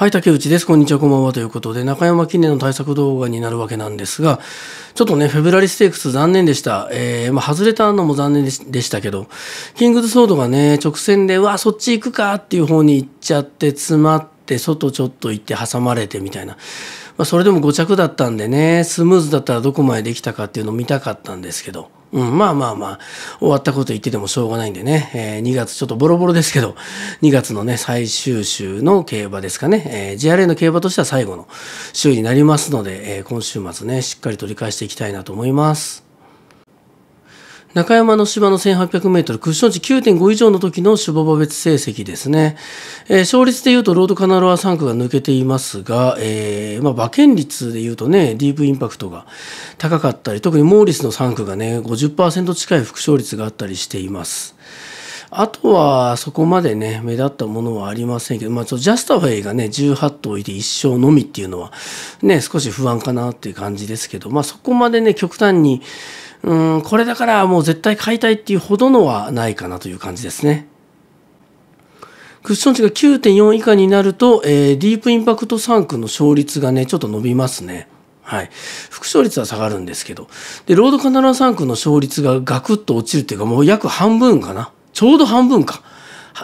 はい、竹内です。こんにちは、こんばんは。ということで、中山記念の対策動画になるわけなんですが、ちょっとね、フェブラリステークス残念でした。えー、まあ、外れたのも残念でしたけど、キングズソードがね、直線で、うわ、そっち行くかっていう方に行っちゃって、詰まって、外ちょっと行って挟まれてみたいな。まあ、それでも5着だったんでね、スムーズだったらどこまでできたかっていうのを見たかったんですけど、うん、まあまあまあ、終わったこと言っててもしょうがないんでね、えー、2月ちょっとボロボロですけど、2月のね、最終週の競馬ですかね、えー、JRA の競馬としては最後の週になりますので、えー、今週末ね、しっかり取り返していきたいなと思います。中山の芝の1800メートル、クッション値9.5以上の時の種馬場別成績ですね。えー、勝率でいうと、ロードカナロア3区が抜けていますが、えー、まあ、馬券率でいうとね、ディープインパクトが高かったり、特にモーリスの3区がね、50%近い副勝率があったりしています。あとは、そこまでね、目立ったものはありませんけど、まあ、ジャスタフェイがね、18頭いて1勝のみっていうのは、ね、少し不安かなっていう感じですけど、まあ、そこまでね、極端に、うんこれだからもう絶対買いたいっていうほどのはないかなという感じですね。クッション値が9.4以下になると、えー、ディープインパクト3区の勝率がね、ちょっと伸びますね。はい。副勝率は下がるんですけど。で、ロードカナラ3区の勝率がガクッと落ちるっていうか、もう約半分かな。ちょうど半分か。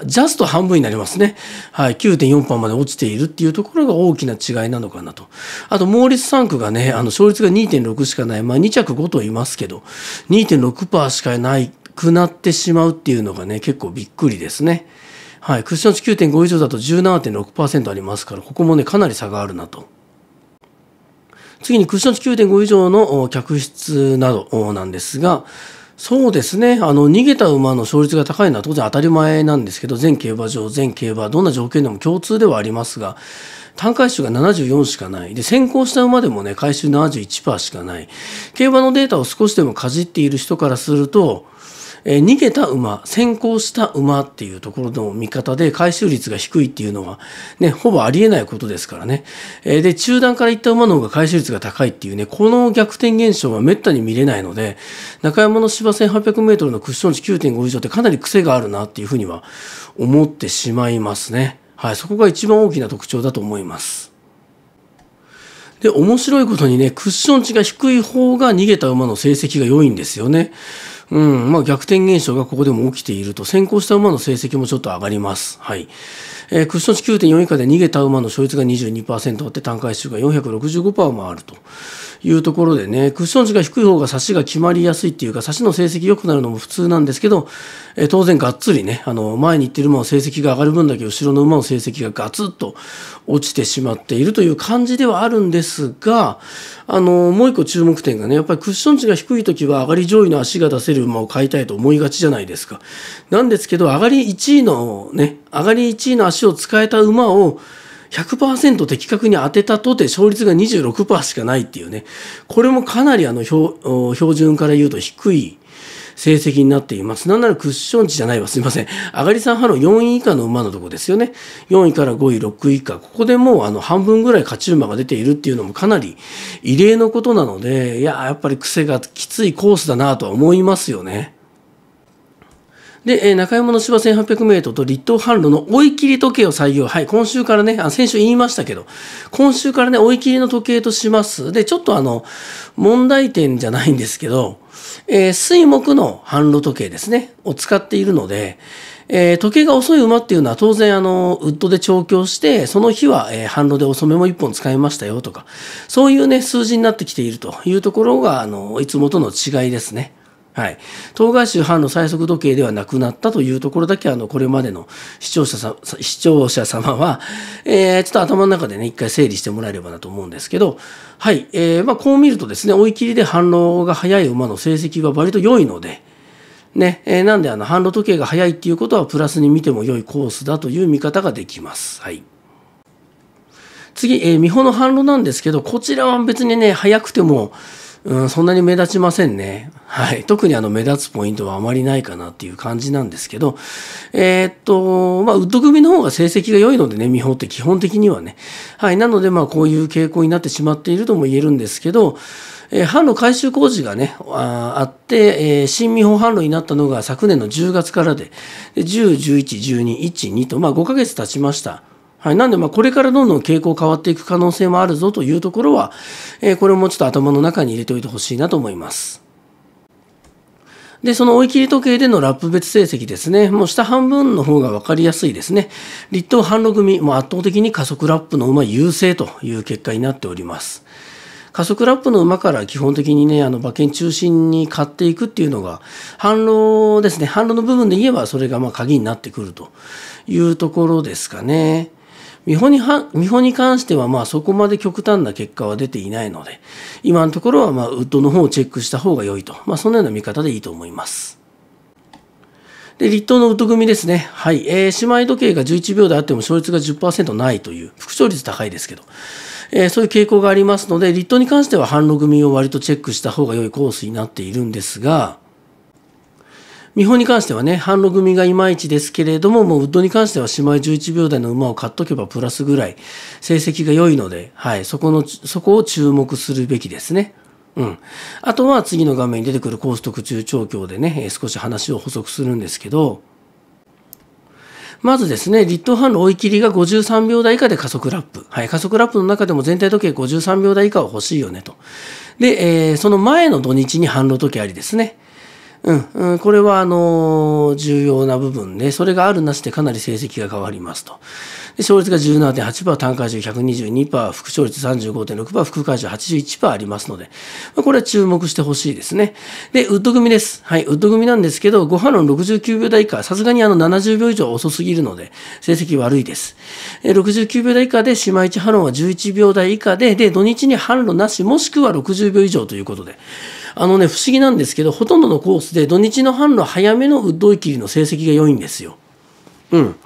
ジャスト半分になりますね。はい、9.4%まで落ちているっていうところが大きな違いなのかなと。あと、モーリス3区がね、あの、勝率が2.6しかない、まあ、2着5と言いますけど、2.6%しかないくなってしまうっていうのがね、結構びっくりですね。はい、クッション値9.5以上だと17.6%ありますから、ここもね、かなり差があるなと。次にクッション値9.5以上の客室などなんですが、そうですねあの逃げた馬の勝率が高いのは当然当たり前なんですけど全競馬場全競馬どんな条件でも共通ではありますが単回収が74しかないで先行した馬でもね回収71%しかない競馬のデータを少しでもかじっている人からするとえ逃げた馬先行した馬っていうところの見方で回収率が低いっていうのは、ね、ほぼありえないことですからね、えで中段から行った馬の方が回収率が高いっていうねこの逆転現象はめったに見れないので中山の芝 1800m のクッション値9.5以上ってかなり癖があるなっていうふうには思ってしまいますね。はい、そこが一番大きな特徴だと思います。で、面白いことにね、クッション値が低い方が逃げた馬の成績が良いんですよね。うんまあ、逆転現象がここでも起きていると先行した馬の成績もちょっと上がります、はいえー、ョン値9.4以下で逃げた馬の勝率が22%あって単回収が465%もあるというところでね、クッション値が低い方が差しが決まりやすいっていうか、差しの成績良くなるのも普通なんですけど、え当然がっつりね、あの、前に行ってる馬の成績が上がる分だけ後ろの馬の成績がガツッと落ちてしまっているという感じではあるんですが、あの、もう一個注目点がね、やっぱりクッション値が低い時は上がり上位の足が出せる馬を買いたいと思いがちじゃないですか。なんですけど、上がり1位のね、上がり1位の足を使えた馬を、100%的確に当てたとて勝率が26%しかないっていうね、これもかなりあの標準から言うと低い成績になっています。なんならクッション値じゃないわ。すいません。上がり3波の4位以下の馬のとこですよね。4位から5位、6位以下。ここでもうあの半分ぐらい勝ち馬が出ているっていうのもかなり異例のことなので、いや、やっぱり癖がきついコースだなとは思いますよね。で、えー、中山の芝1 8 0 0メートルと立東販路の追い切り時計を採用。はい、今週からね、あ先週言いましたけど、今週からね、追い切りの時計とします。で、ちょっとあの、問題点じゃないんですけど、えー、水木の販路時計ですね、を使っているので、えー、時計が遅い馬っていうのは当然あの、ウッドで調教して、その日は、えー、販路で遅めも1本使いましたよとか、そういうね、数字になってきているというところが、あの、いつもとの違いですね。はい、当該種反の最速時計ではなくなったというところだけ、あの、これまでの視聴者さ視聴者様は、えー、ちょっと頭の中でね、一回整理してもらえればなと思うんですけど、はい、えー、まあ、こう見るとですね、追い切りで反応が早い馬の成績は割と良いので、ね、えー、なんであの、反路時計が早いっていうことは、プラスに見ても良いコースだという見方ができます。はい。次、えー、美穂の反論なんですけど、こちらは別にね、早くても、うん、そんなに目立ちませんね。はい、特にあの目立つポイントはあまりないかなっていう感じなんですけど、えー、っと、まあ、ウッド組の方が成績が良いのでね、見本って基本的にはね。はい、なので、まあ、こういう傾向になってしまっているとも言えるんですけど、えー、販路改修工事がね、ああって、えー、新見本販路になったのが昨年の10月からで、で10、11、12、1、2と、まあ、5ヶ月経ちました。はい。なんで、まあ、これからどんどん傾向変わっていく可能性もあるぞというところは、えー、これもちょっと頭の中に入れておいてほしいなと思います。で、その追い切り時計でのラップ別成績ですね。もう下半分の方が分かりやすいですね。立東半路組、も圧倒的に加速ラップの馬優勢という結果になっております。加速ラップの馬から基本的にね、あの馬券中心に買っていくっていうのが、反論ですね、反論の部分で言えばそれがまあ鍵になってくるというところですかね。見本には本に関してはまあそこまで極端な結果は出ていないので今のところはまあウッドの方をチェックした方が良いと、まあ、そのような見方でいいと思います。で、立冬のウッド組ですね。はい。えー、姉妹時計が11秒であっても勝率が10%ないという、副勝率高いですけど、えー、そういう傾向がありますので、立冬に関しては反路組を割とチェックした方が良いコースになっているんですが、見本に関してはね、反路組がいまいちですけれども、もうウッドに関しては姉妹11秒台の馬を買っとけばプラスぐらい成績が良いので、はい、そこの、そこを注目するべきですね。うん。あとは次の画面に出てくるコース特注調教でね、少し話を補足するんですけど、まずですね、立東半の追い切りが53秒台以下で加速ラップ。はい、加速ラップの中でも全体時計53秒台以下は欲しいよねと。で、えー、その前の土日に反路時計ありですね。うん、これはあの重要な部分で、それがあるなしでかなり成績が変わりますと。勝率が17.8%、単価重122%、副勝率35.6%、副会重81%ありますので、まあ、これは注目してほしいですね。で、ウッド組です。はい、ウッド組なんですけど、5波論69秒台以下、さすがにあの70秒以上遅すぎるので、成績悪いです。69秒台以下で、島一波論は11秒台以下で、で、土日に反路なし、もしくは60秒以上ということで、あのね、不思議なんですけど、ほとんどのコースで土日の反路早めのウッドイキリの成績が良いんですよ。うん。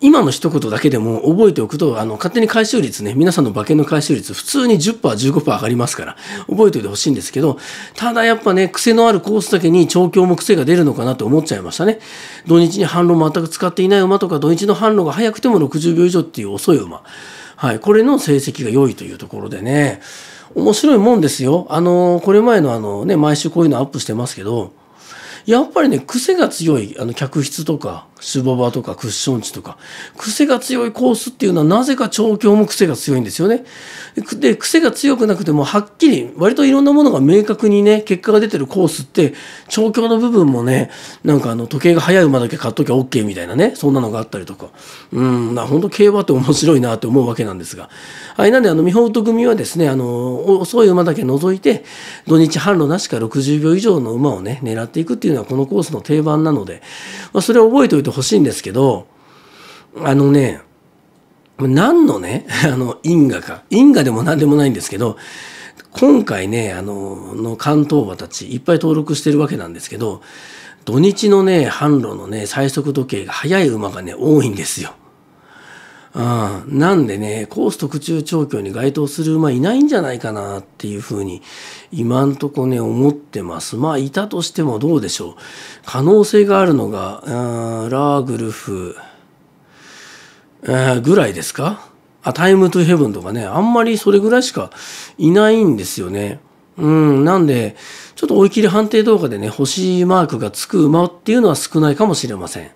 今の一言だけでも覚えておくと、あの、勝手に回収率ね、皆さんの馬券の回収率、普通に10%、15%上がりますから、覚えておいてほしいんですけど、ただやっぱね、癖のあるコースだけに調教も癖が出るのかなと思っちゃいましたね。土日に反論全く使っていない馬とか、土日の反論が早くても60秒以上っていう遅い馬。はい、これの成績が良いというところでね、面白いもんですよ。あの、これ前のあのね、毎週こういうのアップしてますけど、やっぱりね、癖が強い、あの、客室とか、スボバとかクッション地とか、癖が強いコースっていうのはなぜか調教も癖が強いんですよね。で、癖が強くなくてもはっきり、割といろんなものが明確にね、結果が出てるコースって、調教の部分もね、なんかあの、時計が速い馬だけ買っときゃ OK みたいなね、そんなのがあったりとか。うん、な、本当競馬って面白いなって思うわけなんですが。はい、なんであの、ミホウト組はですね、あの、遅い馬だけ除いて、土日販路なしか60秒以上の馬をね、狙っていくっていうのはこのコースの定番なので、まあ、それを覚えておいて欲しいんですけど、あのね、何のね、あの、因果か。因果でも何でもないんですけど、今回ね、あの、の関東馬たちいっぱい登録してるわけなんですけど、土日のね、販路のね、最速時計が速い馬がね、多いんですよ。あなんでね、コース特注調教に該当する馬いないんじゃないかなっていうふうに、今んとこね、思ってます。まあ、いたとしてもどうでしょう。可能性があるのが、ーラーグルフ、ぐらいですかあ、タイムトゥヘブンとかね、あんまりそれぐらいしかいないんですよね。うん、なんで、ちょっと追い切り判定動画でね、星マークがつく馬っていうのは少ないかもしれません。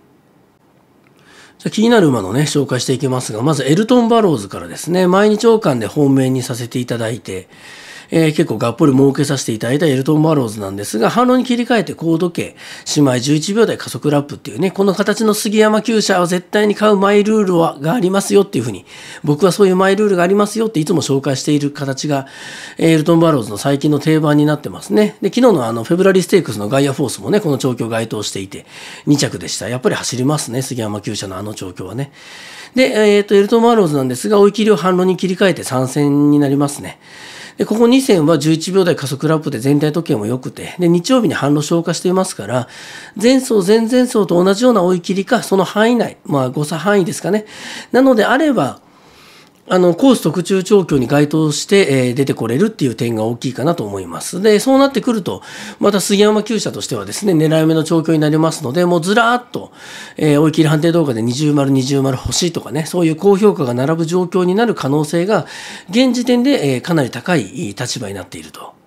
じゃ気になる馬のね、紹介していきますが、まずエルトン・バローズからですね、毎日王冠で本命にさせていただいて、えー、結構がっぽり儲けさせていただいたエルトン・バローズなんですが、反論に切り替えて高度計、姉妹11秒台加速ラップっていうね、この形の杉山厩車は絶対に買うマイルールはがありますよっていうふうに、僕はそういうマイルールがありますよっていつも紹介している形が、エルトン・バローズの最近の定番になってますね。で、昨日のあの、フェブラリーステークスのガイアフォースもね、この調教該当していて、2着でした。やっぱり走りますね、杉山厩車のあの調教はね。で、えっ、ー、と、エルトン・バローズなんですが、追い切りを反論に切り替えて参戦になりますね。でここ2線は11秒台加速ラップで全体時計も良くてで日曜日に反路消化していますから前走前々走と同じような追い切りかその範囲内まあ誤差範囲ですかねなのであればあの、コース特注調教に該当して、えー、出てこれるっていう点が大きいかなと思います。で、そうなってくると、また杉山厩舎としてはですね、狙い目の調教になりますので、もうずらーっと、えー、追い切り判定動画で20丸20丸欲しいとかね、そういう高評価が並ぶ状況になる可能性が、現時点で、えー、かなり高い立場になっていると。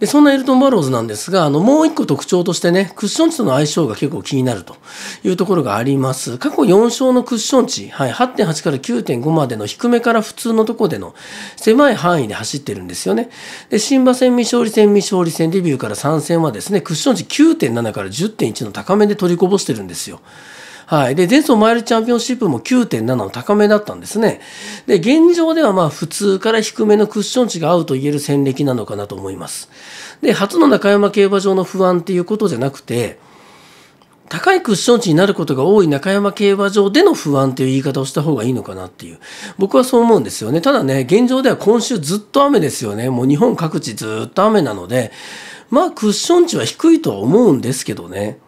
でそんなエルトン・バローズなんですがあのもう一個特徴としてねクッション値との相性が結構気になるというところがあります過去4勝のクッション値、はい、8.8から9.5までの低めから普通のとこでの狭い範囲で走ってるんですよねで新馬戦未勝利戦未勝利戦デビューから3戦はですねクッション値9.7から10.1の高めで取りこぼしてるんですよはい。で、前走マイルチャンピオンシップも9.7の高めだったんですね。で、現状ではまあ普通から低めのクッション値が合うと言える戦歴なのかなと思います。で、初の中山競馬場の不安っていうことじゃなくて、高いクッション値になることが多い中山競馬場での不安という言い方をした方がいいのかなっていう。僕はそう思うんですよね。ただね、現状では今週ずっと雨ですよね。もう日本各地ずっと雨なので、まあクッション値は低いとは思うんですけどね。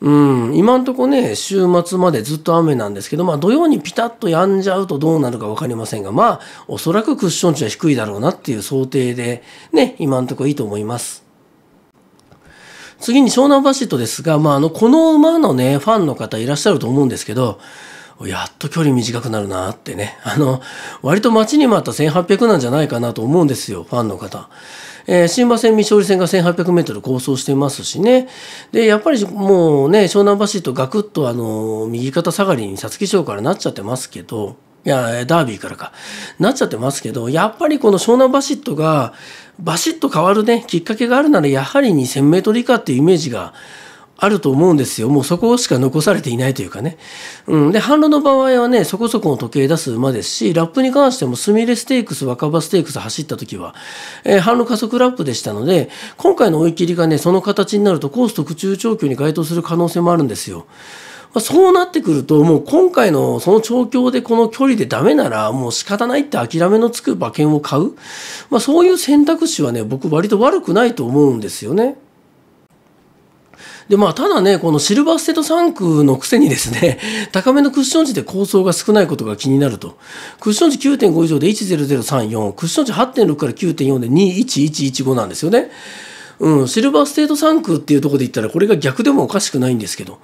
うん、今んとこね、週末までずっと雨なんですけど、まあ土曜にピタッと止んじゃうとどうなるか分かりませんが、まあおそらくクッション値は低いだろうなっていう想定で、ね、今んとこいいと思います。次に湘南バシットですが、まああの、この馬のね、ファンの方いらっしゃると思うんですけど、やっと距離短くなるなってね。あの、割と待ちに待った1800なんじゃないかなと思うんですよ、ファンの方。えー、新馬戦未勝利戦が1800メートル構想してますしね。で、やっぱりもうね、湘南シッとガクッとあの、右肩下がりに皐月賞からなっちゃってますけど、いや、ダービーからか、なっちゃってますけど、やっぱりこの湘南バシットが、バシッと変わるね、きっかけがあるなら、やはり2000メートル以下っていうイメージが、あると思うんですよ。もうそこしか残されていないというかね。うん。で、反論の場合はね、そこそこの時計出す馬ですし、ラップに関してもスミレステークス、若葉ステークス走った時は、えー、反論加速ラップでしたので、今回の追い切りがね、その形になるとコース特注調教に該当する可能性もあるんですよ。まあ、そうなってくると、もう今回のその調教でこの距離でダメなら、もう仕方ないって諦めのつく馬券を買う。まあそういう選択肢はね、僕割と悪くないと思うんですよね。で、まあ、ただね、このシルバーステート3区のくせにですね、高めのクッション値で構想が少ないことが気になると。クッション値9.5以上で10034、クッション値8.6から9.4で21115なんですよね。うん、シルバーステート3区っていうところで言ったら、これが逆でもおかしくないんですけど。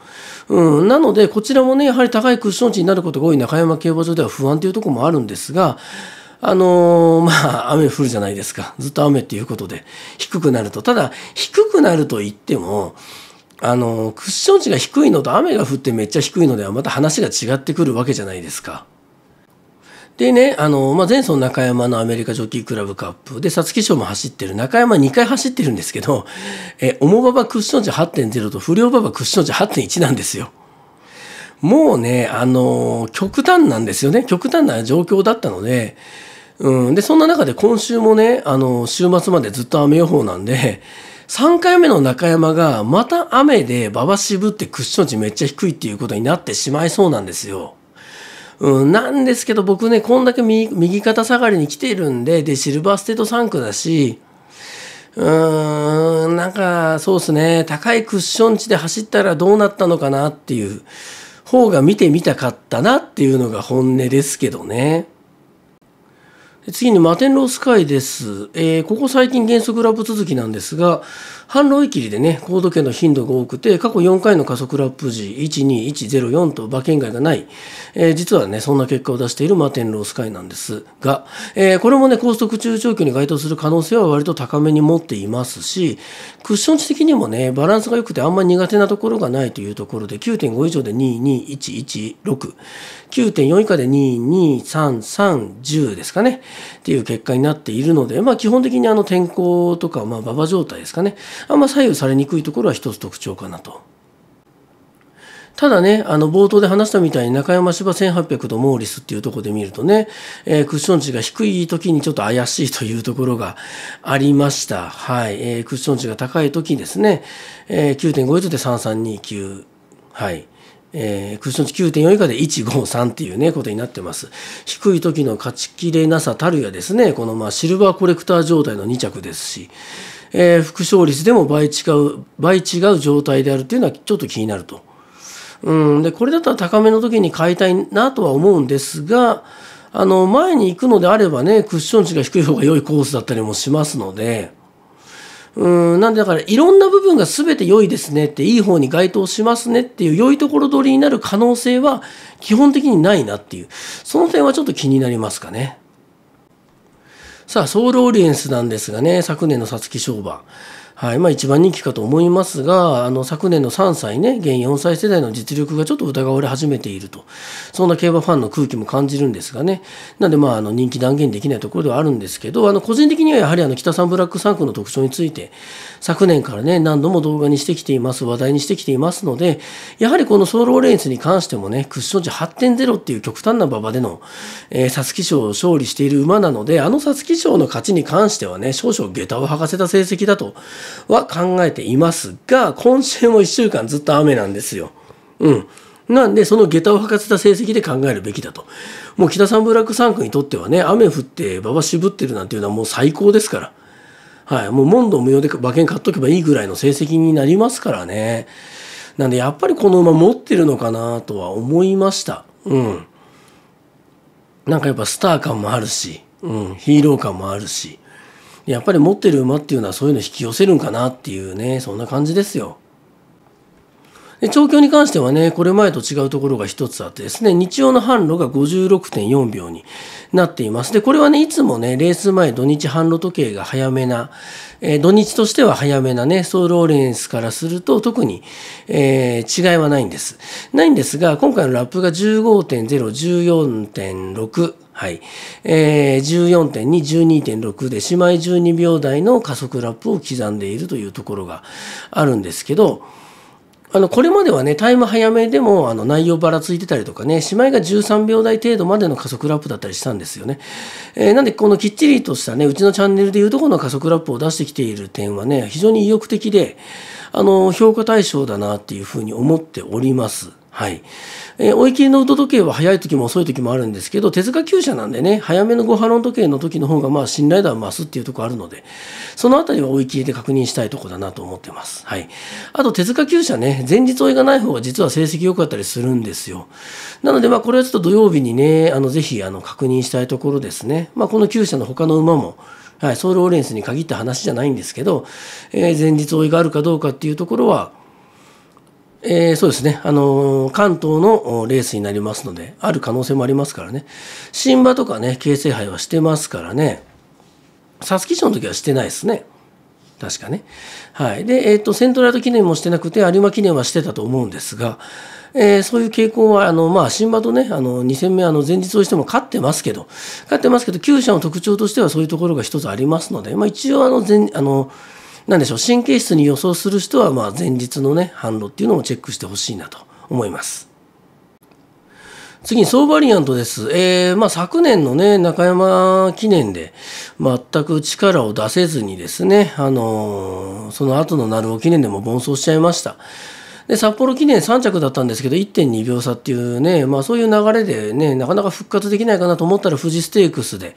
うん、なので、こちらもね、やはり高いクッション値になることが多い中山競馬場では不安というところもあるんですが、あのー、まあ、雨降るじゃないですか。ずっと雨っていうことで、低くなると。ただ、低くなると言っても、あの、クッション値が低いのと雨が降ってめっちゃ低いのではまた話が違ってくるわけじゃないですか。でね、あの、まあ、前走中山のアメリカジョッキークラブカップで、皐月賞も走ってる、中山2回走ってるんですけど、え、重馬場クッション値8.0と不良馬場クッション値8.1なんですよ。もうね、あの、極端なんですよね。極端な状況だったので、うん。で、そんな中で今週もね、あの、週末までずっと雨予報なんで、3回目の中山がまた雨で馬場渋ってクッション値めっちゃ低いっていうことになってしまいそうなんですよ。うん、なんですけど僕ね、こんだけ右右肩下がりに来てるんで、で、シルバーステート3区だし、うーん、なんかそうですね、高いクッション値で走ったらどうなったのかなっていう方が見てみたかったなっていうのが本音ですけどね。次にマテンロースカイです。えー、ここ最近原則ラップ続きなんですが、反路域切りでね、高度圏の頻度が多くて、過去4回の加速ラップ時、12104と馬券外がない、えー、実はね、そんな結果を出しているマテンロースカイなんですが、えー、これもね、高速中長距に該当する可能性は割と高めに持っていますし、クッション値的にもね、バランスが良くてあんまり苦手なところがないというところで、9.5以上で22116、9.4以下で223310ですかねっていう結果になっているので、まあ、基本的にあの天候とか、まあ、馬場状態ですかねあんま左右されにくいところは一つ特徴かなと。ただね、あの冒頭で話したみたいに中山芝1800度モーリスっていうところで見るとね、えー、クッション値が低い時にちょっと怪しいというところがありました。はい。えー、クッション値が高い時にですね、えー、9.5以上で3329。はい。えー、ョン値9.4以下で153っていうね、ことになってます。低い時の勝ちきれなさたるやですね、このまあシルバーコレクター状態の2着ですし、えー、副勝率でも倍違う、倍違う状態であるっていうのはちょっと気になると。うん、で、これだったら高めの時に買いたいなとは思うんですが、あの、前に行くのであればね、クッション値が低い方が良いコースだったりもしますので、うんなんでだからいろんな部分が全て良いですねっていい方に該当しますねっていう良いところ取りになる可能性は基本的にないなっていうその点はちょっと気になりますかね。さあソウルオリエンスなんですがね昨年の皐月賞馬はいまあ、一番人気かと思いますがあの昨年の3歳ね現4歳世代の実力がちょっと疑われ始めているとそんな競馬ファンの空気も感じるんですがねなので、まあ、あの人気断言できないところではあるんですけどあの個人的にはやはりあの北三ブラック3区の特徴について昨年からね何度も動画にしてきています話題にしてきていますのでやはりこのソローレンスに関してもねクッション値8.0っていう極端な馬場での皐月賞を勝利している馬なのであの皐月賞の勝ちに関してはね少々下駄を履かせた成績だとは考えていますが、今週も一週間ずっと雨なんですよ。うん。なんで、その下駄を履かせた成績で考えるべきだと。もう北三ブラック3区にとってはね、雨降って馬場渋ってるなんていうのはもう最高ですから。はい。もう問答無用で馬券買っとけばいいぐらいの成績になりますからね。なんで、やっぱりこの馬持ってるのかなとは思いました。うん。なんかやっぱスター感もあるし、うん、ヒーロー感もあるし。やっぱり持ってる馬っていうのはそういうの引き寄せるんかなっていうねそんな感じですよ。で調教に関してはね、これ前と違うところが1つあってですね、日曜の販路が56.4秒になっています。で、これはね、いつもね、レース前土日販路時計が早めな、えー、土日としては早めなね、ソウルオーレンスからすると特に、えー、違いはないんです。ないんですが、今回のラップが15.0、14.6、はい。えー、14.2、12.6で、姉妹12秒台の加速ラップを刻んでいるというところがあるんですけど、あの、これまではね、タイム早めでも、あの、内容ばらついてたりとかね、姉妹が13秒台程度までの加速ラップだったりしたんですよね。えー、なんで、このきっちりとしたね、うちのチャンネルでいうとこの加速ラップを出してきている点はね、非常に意欲的で、あの、評価対象だなっていうふうに思っております。はい。えー、切りの腕時計は早い時も遅い時もあるんですけど、手塚厩舎なんでね、早めのご波論時計の時の方が、まあ、信頼度は増すっていうとこあるので、そのあたりは追い切りで確認したいとこだなと思ってます。はい。あと、手塚厩舎ね、前日追いがない方が実は成績良かったりするんですよ。なので、まあ、これはちょっと土曜日にね、あの、ぜひ、あの、確認したいところですね。まあ、この厩舎の他の馬も、はい、ソウルオーレンスに限った話じゃないんですけど、えー、前日追いがあるかどうかっていうところは、えー、そうですね、あのー、関東のレースになりますので、ある可能性もありますからね、新馬とかね、京成杯はしてますからね、皐月賞の時はしてないですね。確かね。はい。で、えっ、ー、と、セントラルト記念もしてなくて、有馬記念はしてたと思うんですが、えー、そういう傾向は、あの、まあ、新馬とね、あの、2戦目、あの、前日をしても勝ってますけど、勝ってますけど、厩舎の特徴としてはそういうところが一つありますので、まあ、一応、あの、前、あの、なんでしょう、神経質に予想する人は、まあ、前日のね、反論っていうのをチェックしてほしいなと思います。次に総バリアントです。えー、まあ、昨年のね、中山記念で全く力を出せずにですね、あのー、その後の鳴尾記念でも暴走しちゃいました。で、札幌記念3着だったんですけど、1.2秒差っていうね、まあそういう流れでね、なかなか復活できないかなと思ったら富士ステークスで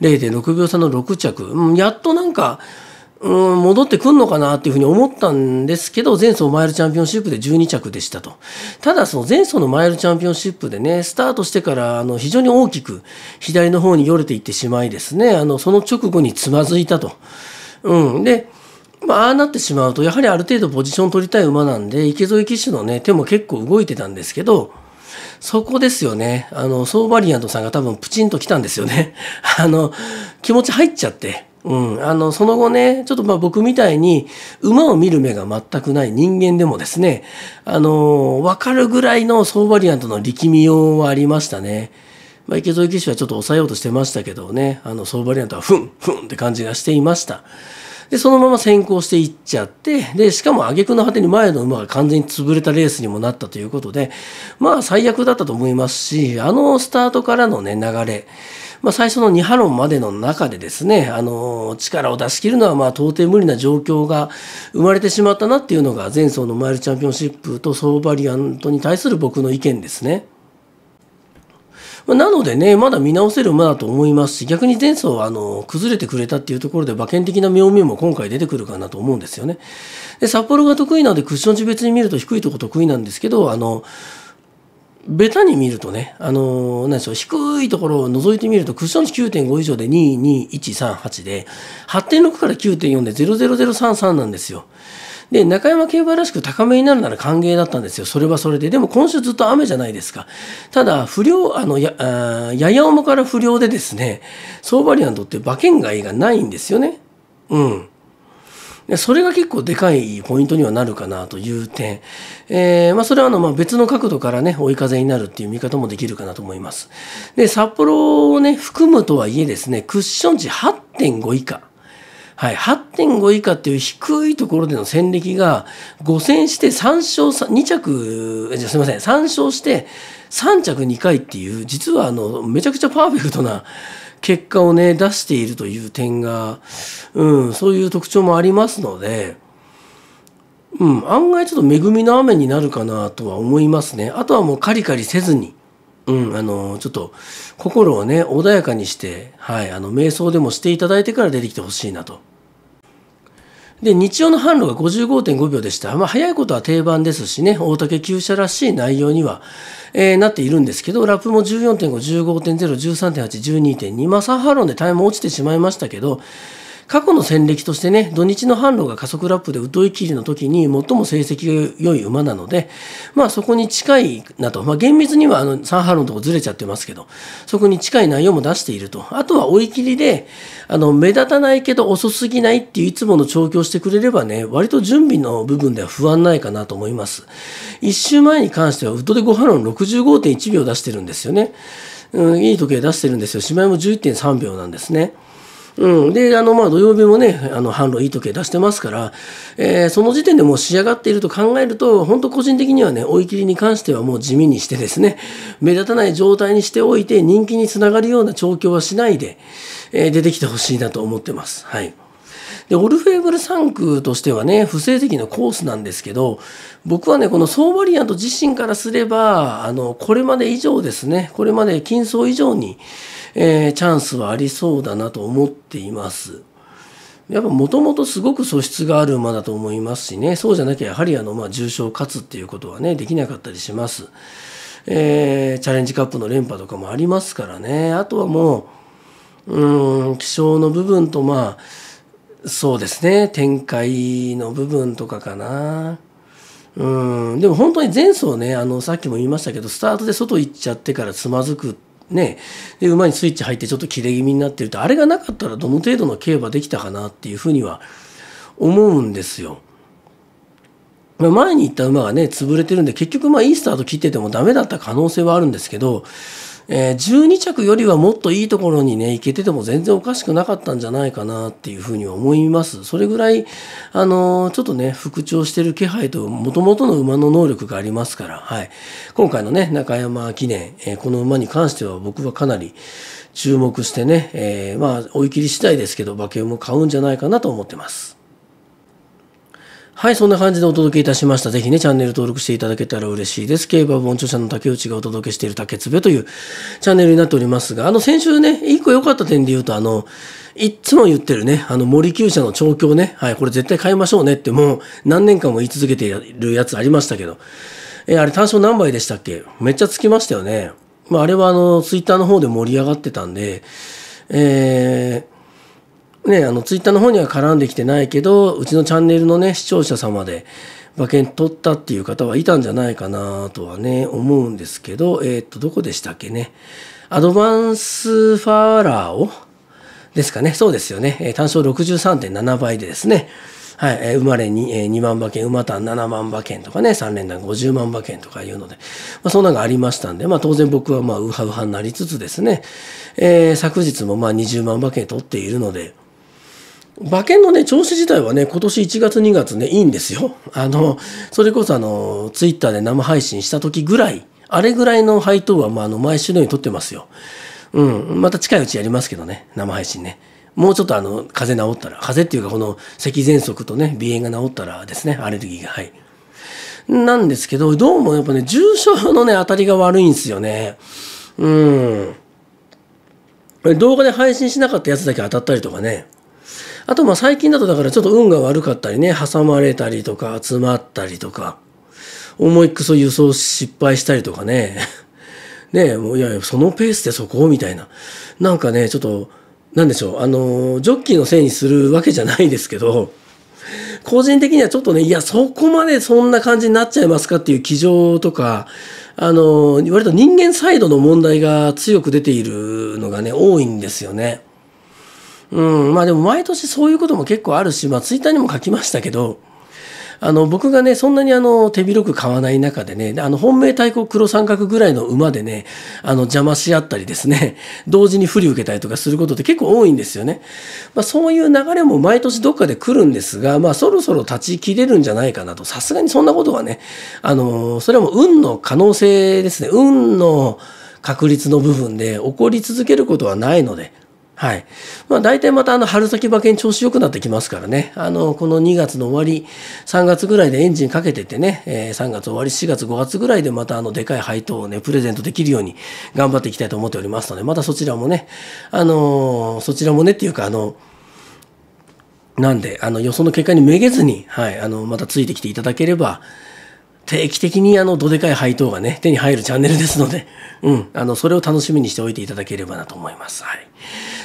0.6秒差の6着。うん、やっとなんか、うん、戻ってくんのかなっていうふうに思ったんですけど、前走マイルチャンピオンシップで12着でしたと。ただ、その前走のマイルチャンピオンシップでね、スタートしてから、あの、非常に大きく左の方によれていってしまいですね、あの、その直後につまずいたと。うん。で、まあ、ああなってしまうと、やはりある程度ポジション取りたい馬なんで、池添騎手のね、手も結構動いてたんですけど、そこですよね。あの、ソーバリアントさんが多分プチンと来たんですよね。あの、気持ち入っちゃって。うん、あのその後ねちょっとまあ僕みたいに馬を見る目が全くない人間でもですねあの分かるぐらいの総バリアントの力みようはありましたね。まあ、池添騎手はちょっと抑えようとしてましたけどねあの総バリアントはふんふんって感じがしていました。でそのまま先行していっちゃってでしかも挙句の果てに前の馬が完全に潰れたレースにもなったということでまあ最悪だったと思いますしあのスタートからのね流れまあ、最初の2波論までの中でですね、あの、力を出し切るのは、まあ、到底無理な状況が生まれてしまったなっていうのが、前走のマイルチャンピオンシップとソーバリアントに対する僕の意見ですね。なのでね、まだ見直せる馬だと思いますし、逆に前走はあの崩れてくれたっていうところで馬券的な妙味も今回出てくるかなと思うんですよね。で札幌が得意なのでクッション値別に見ると低いとこ得意なんですけど、あの、ベタに見るとね、あのー、なんでしょう、低いところを除いてみると、クッション値9.5以上で22138で、8.6から9.4で00033なんですよ。で、中山競馬らしく高めになるなら歓迎だったんですよ。それはそれで。でも今週ずっと雨じゃないですか。ただ、不良、あの、や、あやや重から不良でですね、相場リアンって馬券外がないんですよね。うん。それが結構でかいポイントにはなるかなという点、えー、まあ、それはあのま別の角度からね追い風になるっていう見方もできるかなと思いますで札幌をね含むとはいえですねクッション値8.5以下はい、8.5以下っていう低いところでの戦歴が5戦して3勝2着じゃすいません3勝して3着2回っていう実はあのめちゃくちゃパーフェクトな結果をね出しているという点が、うん、そういう特徴もありますので、うん、案外ちょっと恵みの雨になるかなとは思いますね。あとはもうカリカリせずに、うん、あの、ちょっと心をね、穏やかにして、はい、あの、瞑想でもしていただいてから出てきてほしいなとで、日曜の販路が55.5秒でした。まあ、早いことは定番ですしね、大竹旧車らしい内容には、えー、なっているんですけど、ラップも14.5、15.0、13.8、12.2、まあ、サーハロンでタイム落ちてしまいましたけど、過去の戦歴としてね、土日の販路が加速ラップで疎い切りの時に最も成績が良い馬なので、まあそこに近いなと、まあ厳密にはあのサンーのとこずれちゃってますけど、そこに近い内容も出していると。あとは追い切りで、あの目立たないけど遅すぎないっていういつもの調教してくれればね、割と準備の部分では不安ないかなと思います。一周前に関してはウッドで5ハロ65.1秒出してるんですよね。うん、いい時計出してるんですよ。しまいも11.3秒なんですね。うん、であのまあ土曜日もねあの販路いい時計出してますから、えー、その時点でもう仕上がっていると考えると本当個人的にはね追い切りに関してはもう地味にしてですね目立たない状態にしておいて人気につながるような調教はしないで、えー、出てきてほしいなと思ってます。はいで、オルフェーブル3区としてはね、不成績のコースなんですけど、僕はね、このソーバリアント自身からすれば、あの、これまで以上ですね、これまで金層以上に、えー、チャンスはありそうだなと思っています。やっぱもともとすごく素質がある馬だと思いますしね、そうじゃなきゃやはりあの、まあ、重賞勝つっていうことはね、できなかったりします。えー、チャレンジカップの連覇とかもありますからね、あとはもう、うん、気象の部分とまあ、そうですね、展開の部分とかかな。うん、でも本当に前走ね、あの、さっきも言いましたけど、スタートで外行っちゃってからつまずくってね、で馬にスイッチ入ってちょっと切れ気味になってるとあれがなかったらどの程度の競馬できたかなっていうふうには思うんですよ。まあ、前に行った馬がね潰れてるんで結局まあいいスタート切っててもダメだった可能性はあるんですけどえー、12着よりはもっといいところにね、行けてても全然おかしくなかったんじゃないかなっていうふうに思います。それぐらい、あのー、ちょっとね、復調してる気配と、もともとの馬の能力がありますから、はい。今回のね、中山記念、えー、この馬に関しては僕はかなり注目してね、えまあ、追い切り次第ですけど、馬券も買うんじゃないかなと思ってます。はい、そんな感じでお届けいたしました。ぜひね、チャンネル登録していただけたら嬉しいです。競馬本著者の竹内がお届けしている竹つべというチャンネルになっておりますが、あの、先週ね、一個良かった点で言うと、あの、いっつも言ってるね、あの、森厩舎の調教ね、はい、これ絶対買いましょうねってもう何年間も言い続けているやつありましたけど、えあれ単勝何倍でしたっけめっちゃつきましたよね。まあ、あれはあの、ツイッターの方で盛り上がってたんで、えー、ね、あのツイッターの方には絡んできてないけどうちのチャンネルのね視聴者様で馬券取ったっていう方はいたんじゃないかなとはね思うんですけどえっ、とどこでしたっけねアドバンスファーラーをですかねそうですよね、えー、単勝63.7倍でですねはい、えー、生まれに、えー、2万馬券、馬単7万馬券とかね、3連弾50万馬券とかいうので、まあ、そんなのがありましたんで、まあ当然僕はまあウハウハになりつつですね、えー、昨日もまあ20万馬券取っているので、馬券のね、調子自体はね、今年1月2月ね、いいんですよ。あの、それこそあの、ツイッターで生配信した時ぐらい、あれぐらいの配当は、まあ、あの、毎週のように取ってますよ。うん。また近いうちやりますけどね、生配信ね。もうちょっとあの、風邪治ったら、風邪っていうかこの咳喘息とね、鼻炎が治ったらですね、アレルギーが、はい。なんですけど、どうもやっぱね、重症のね、当たりが悪いんですよね。うん。動画で配信しなかったやつだけ当たったりとかね。あとまあ最近だとだからちょっと運が悪かったりね、挟まれたりとか集まったりとか、思いっくそ輸送失敗したりとかね、ねもういやいや、そのペースでそこみたいな。なんかね、ちょっと、なんでしょう、あの、ジョッキーのせいにするわけじゃないですけど、個人的にはちょっとね、いや、そこまでそんな感じになっちゃいますかっていう気丈とか、あの、割と人間サイドの問題が強く出ているのがね、多いんですよね。うん、まあでも毎年そういうことも結構あるし、まあツイッターにも書きましたけど、あの、僕がね、そんなにあの、手広く買わない中でね、あの、本命対抗黒三角ぐらいの馬でね、あの、邪魔し合ったりですね、同時に不利受けたりとかすることって結構多いんですよね。まあそういう流れも毎年どっかで来るんですが、まあそろそろ立ち切れるんじゃないかなと、さすがにそんなことはね、あの、それはもう運の可能性ですね、運の、確率の部分で起こり続けることはないので、はい。まあ、大体またあの春先馬券調子良くなってきますからね。あの、この2月の終わり、3月ぐらいでエンジンかけててね、え3月終わり、4月、5月ぐらいでまたあの、でかい配当をね、プレゼントできるように頑張っていきたいと思っておりますので、またそちらもね、あのそちらもねっていうか、あの、なんで、あの、予想の結果にめげずに、はい、あの、またついてきていただければ、定期的にあの、どでかい配当がね、手に入るチャンネルですので、うん、あの、それを楽しみにしておいていただければなと思います。はい。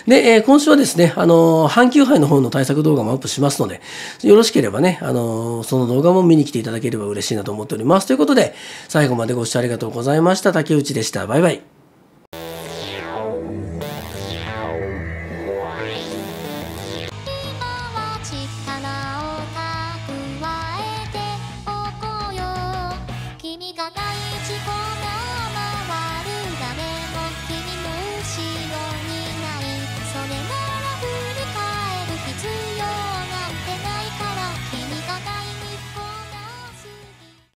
で、えー、今週はですね、あの阪急杯の方の対策動画もアップしますので、よろしければね、あのその動画も見に来ていただければ嬉しいなと思っております。ということで、最後までご視聴ありがとうございました。竹内でした。バイバイ。